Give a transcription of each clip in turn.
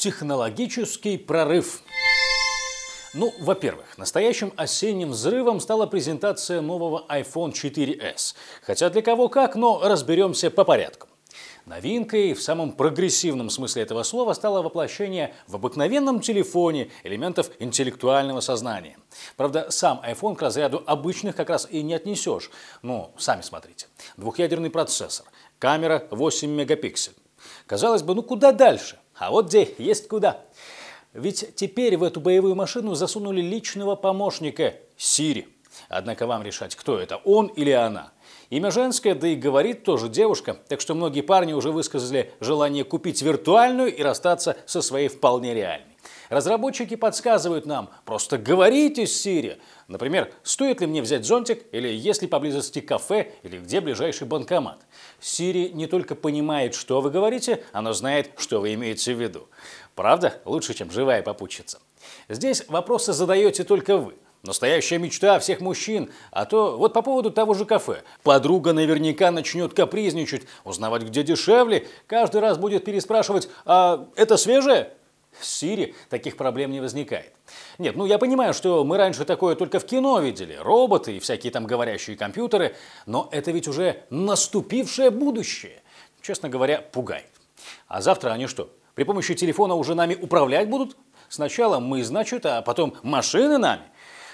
Технологический прорыв. Ну, во-первых, настоящим осенним взрывом стала презентация нового iPhone 4s. Хотя для кого как, но разберемся по порядку. Новинкой в самом прогрессивном смысле этого слова стало воплощение в обыкновенном телефоне элементов интеллектуального сознания. Правда, сам iPhone к разряду обычных как раз и не отнесешь. Ну, сами смотрите. Двухъядерный процессор, камера 8 мегапиксель. Казалось бы, ну куда дальше – а вот где есть куда. Ведь теперь в эту боевую машину засунули личного помощника Сири. Однако вам решать, кто это, он или она. Имя женское, да и говорит тоже девушка, так что многие парни уже высказали желание купить виртуальную и расстаться со своей вполне реальной. Разработчики подсказывают нам, просто говорите с Сири. Например, стоит ли мне взять зонтик или есть ли поблизости кафе или где ближайший банкомат. Сири не только понимает, что вы говорите, она знает, что вы имеете в виду. Правда? Лучше, чем живая попутчица. Здесь вопросы задаете только вы. Настоящая мечта всех мужчин. А то вот по поводу того же кафе. Подруга наверняка начнет капризничать, узнавать, где дешевле. Каждый раз будет переспрашивать, а это свежее? в Сири таких проблем не возникает. Нет, ну я понимаю, что мы раньше такое только в кино видели, роботы и всякие там говорящие компьютеры, но это ведь уже наступившее будущее. Честно говоря, пугает. А завтра они что, при помощи телефона уже нами управлять будут? Сначала мы, значит, а потом машины нами –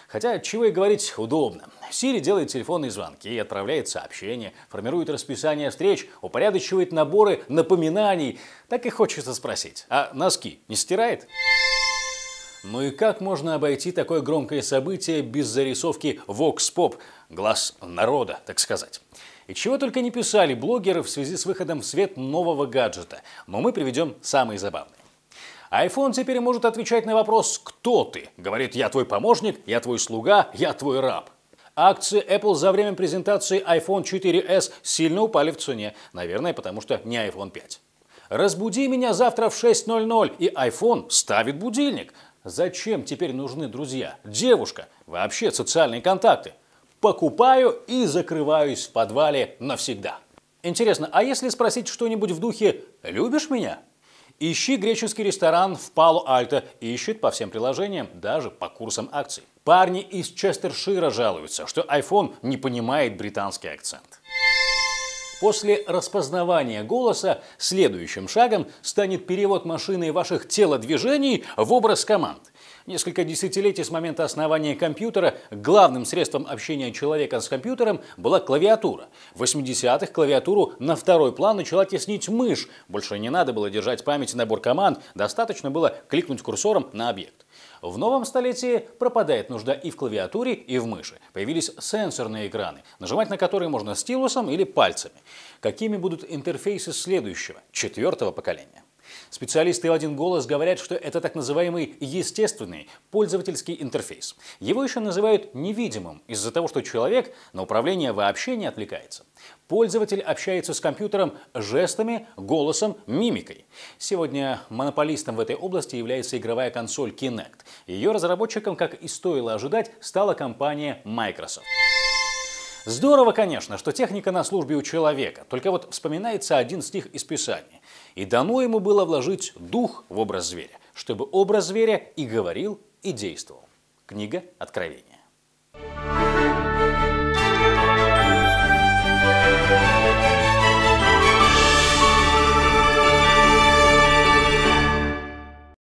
Хотя, чего и говорить, удобно. Siri делает телефонные звонки, отправляет сообщения, формирует расписание встреч, упорядочивает наборы напоминаний. Так и хочется спросить, а носки не стирает? Ну и как можно обойти такое громкое событие без зарисовки Vox Pop, глаз народа, так сказать? И чего только не писали блогеры в связи с выходом в свет нового гаджета, но мы приведем самые забавные iPhone теперь может отвечать на вопрос «Кто ты?». Говорит «Я твой помощник», «Я твой слуга», «Я твой раб». Акции Apple за время презентации iPhone 4s сильно упали в цене. Наверное, потому что не iPhone 5. «Разбуди меня завтра в 6.00» и iPhone ставит будильник. Зачем теперь нужны друзья, девушка, вообще социальные контакты? Покупаю и закрываюсь в подвале навсегда. Интересно, а если спросить что-нибудь в духе «любишь меня?» Ищи греческий ресторан в Пало-Альто. Ищет по всем приложениям, даже по курсам акций. Парни из Честершира жалуются, что iPhone не понимает британский акцент. После распознавания голоса следующим шагом станет перевод машины ваших телодвижений в образ команд. Несколько десятилетий с момента основания компьютера главным средством общения человека с компьютером была клавиатура. В 80-х клавиатуру на второй план начала теснить мышь. Больше не надо было держать в памяти набор команд, достаточно было кликнуть курсором на объект. В новом столетии пропадает нужда и в клавиатуре, и в мыши. Появились сенсорные экраны, нажимать на которые можно стилусом или пальцами. Какими будут интерфейсы следующего, четвертого поколения? Специалисты в один голос говорят, что это так называемый естественный пользовательский интерфейс. Его еще называют невидимым из-за того, что человек на управление вообще не отвлекается. Пользователь общается с компьютером жестами, голосом, мимикой. Сегодня монополистом в этой области является игровая консоль Kinect. Ее разработчиком, как и стоило ожидать, стала компания Microsoft. Здорово, конечно, что техника на службе у человека, только вот вспоминается один стих из Писания. «И дано ему было вложить дух в образ зверя, чтобы образ зверя и говорил, и действовал». Книга Откровения.